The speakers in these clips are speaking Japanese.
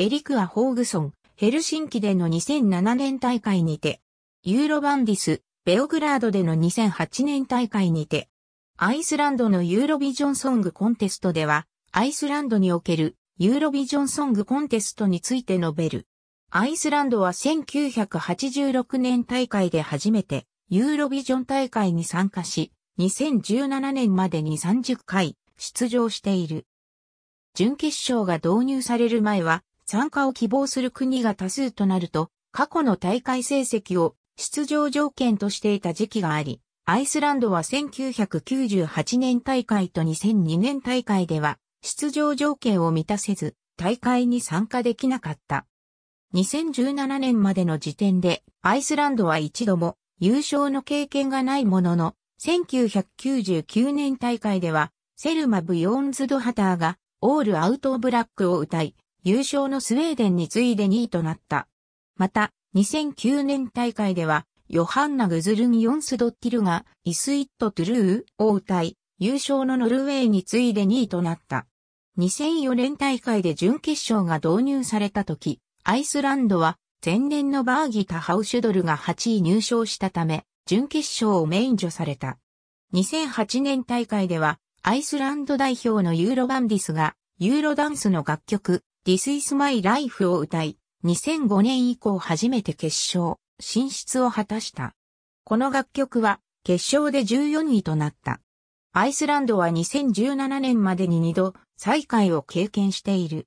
エリクア・ホーグソン、ヘルシンキでの2007年大会にて、ユーロバンディス、ベオグラードでの2008年大会にて、アイスランドのユーロビジョンソングコンテストでは、アイスランドにおけるユーロビジョンソングコンテストについて述べる。アイスランドは1986年大会で初めてユーロビジョン大会に参加し、2017年までに30回出場している。準決勝が導入される前は参加を希望する国が多数となると、過去の大会成績を出場条件としていた時期があり、アイスランドは1998年大会と2002年大会では出場条件を満たせず大会に参加できなかった。2017年までの時点でアイスランドは一度も優勝の経験がないものの1999年大会ではセルマ・ブヨーンズ・ドハターがオールアウトブラックを歌い優勝のスウェーデンに次いで2位となった。また、2009年大会では、ヨハンナ・グズルン・ヨンスドッティルが、イスイット・トゥルーを歌い、優勝のノルウェーに次いで2位となった。2004年大会で準決勝が導入された時、アイスランドは、前年のバーギタ・ハウシュドルが8位入賞したため、準決勝を免除された。2008年大会では、アイスランド代表のユーロバンディスが、ユーロダンスの楽曲、This is my life を歌い、2005年以降初めて決勝、進出を果たした。この楽曲は、決勝で14位となった。アイスランドは2017年までに2度、再開を経験している。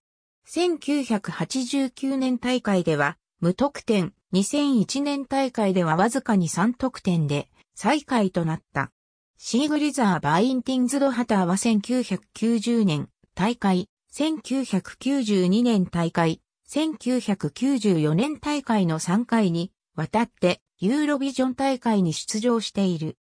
1989年大会では、無得点、2001年大会ではわずかに3得点で、再開となった。シーグリザー・バインティンズ・ドハターは1990年大会1992年大会、1994年大会の3回にわたってユーロビジョン大会に出場している。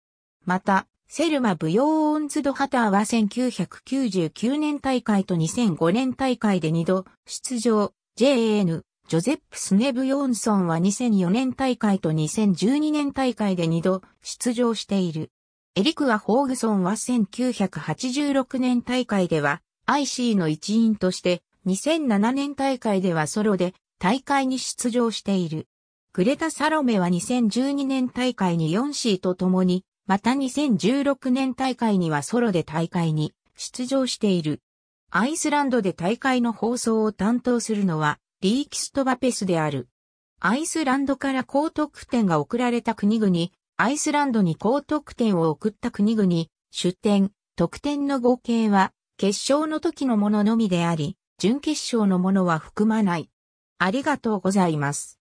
また、セルマ・ブヨー・オンズ・ド・ハターは1999年大会と2005年大会で2度出場。JN、ジョゼップ・スネブ・ヨンソンは2004年大会と2012年大会で2度出場している。エリクア・ホーグソンは1986年大会では IC の一員として2007年大会ではソロで大会に出場している。クレタ・サロメは2012年大会に 4C と共に、また2016年大会にはソロで大会に出場している。アイスランドで大会の放送を担当するのはリーキストバペスである。アイスランドから高得点が送られた国々、アイスランドに高得点を送った国々、出展、得点の合計は決勝の時のもののみであり、準決勝のものは含まない。ありがとうございます。